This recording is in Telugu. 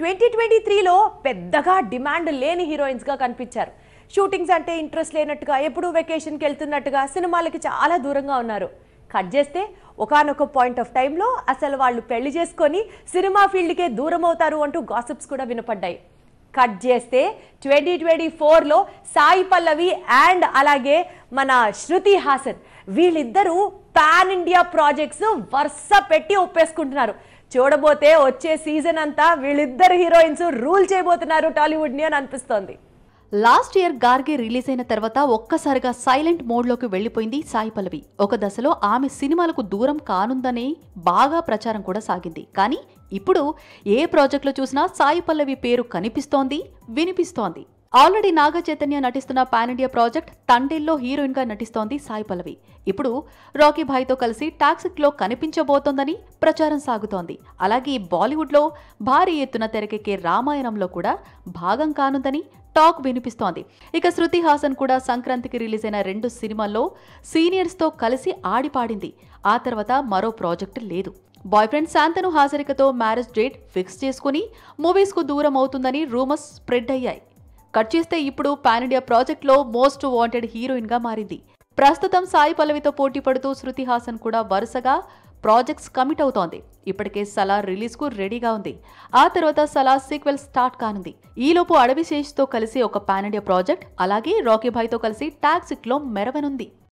ట్వంటీ ట్వంటీ త్రీలో పెద్దగా డిమాండ్ లేని హీరోయిన్స్గా కనిపించారు షూటింగ్స్ అంటే ఇంట్రెస్ట్ లేనట్టుగా ఎప్పుడూ వెకేషన్కి వెళ్తున్నట్టుగా సినిమాలకి చాలా దూరంగా ఉన్నారు కట్ చేస్తే ఒకనొక పాయింట్ ఆఫ్ టైంలో అసలు వాళ్ళు పెళ్లి చేసుకొని సినిమా ఫీల్డ్కే దూరం అవుతారు అంటూ గాసిప్స్ కూడా వినపడ్డాయి కట్ చేస్తే ట్వంటీ ట్వంటీ ఫోర్లో సాయి పల్లవి అండ్ అలాగే మన శృతి హాసన్ వీళ్ళిద్దరూ పాన్ ఇండియా ప్రాజెక్ట్స్ వరుస పెట్టి ఒప్పేసుకుంటున్నారు చూడబోతే వచ్చే సీజన్ అంతా వీళ్ళిద్దరు హీరోయిన్స్ రూల్ చేయబోతున్నారు టాలీవుడ్ని అని అనిపిస్తోంది లాస్ట్ ఇయర్ గార్గే రిలీజ్ అయిన తర్వాత ఒక్కసారిగా సైలెంట్ మోడ్లోకి వెళ్లిపోయింది సాయి పల్లవి ఒక దశలో ఆమె సినిమాలకు దూరం కానుందని బాగా ప్రచారం కూడా సాగింది కానీ ఇప్పుడు ఏ ప్రాజెక్టులో చూసినా సాయి పల్లవి పేరు కనిపిస్తోంది వినిపిస్తోంది ఆల్రెడీ నాగ చైతన్య నటిస్తున్న పాన్ ఇండియా ప్రాజెక్ట్ తండేల్లో హీరోయిన్ గా నటిస్తోంది సాయి పల్లవి ఇప్పుడు రాకీ భాయ్తో కలిసి టాక్సిక్ లో కనిపించబోతోందని ప్రచారం సాగుతోంది అలాగే బాలీవుడ్ లో భారీ ఎత్తున తెరకెక్కే రామాయణంలో కూడా భాగం కానుందని టాక్ వినిపిస్తోంది ఇక శృతి హాసన్ కూడా సంక్రాంతికి రిలీజ్ అయిన రెండు సినిమాల్లో సీనియర్స్తో కలిసి ఆడిపాడింది ఆ తర్వాత మరో ప్రాజెక్ట్ లేదు బాయ్ ఫ్రెండ్ శాంతను హాజరికతో మ్యారేజ్ డేట్ ఫిక్స్ చేసుకుని మూవీస్కు దూరం అవుతుందని రూమర్స్ స్ప్రెడ్ అయ్యాయి కట్ చేస్తే ఇప్పుడు పాన్ ఇండియా ప్రాజెక్ట్లో మోస్ట్ వాంటెడ్ హీరోయిన్గా మారింది ప్రస్తుతం సాయి పల్లవితో పోటీ పడుతూ శృతి హాసన్ కూడా వరుసగా ప్రాజెక్ట్స్ కమిట్ అవుతోంది ఇప్పటికే సలా రిలీజ్కు రెడీగా ఉంది ఆ తర్వాత సలా సీక్వెల్ స్టార్ట్ కానుంది ఈలోపు అడవి శేష్తో కలిసి ఒక పాన్ ఇండియా ప్రాజెక్ట్ అలాగే రాకీ తో కలిసి లో మెరవనుంది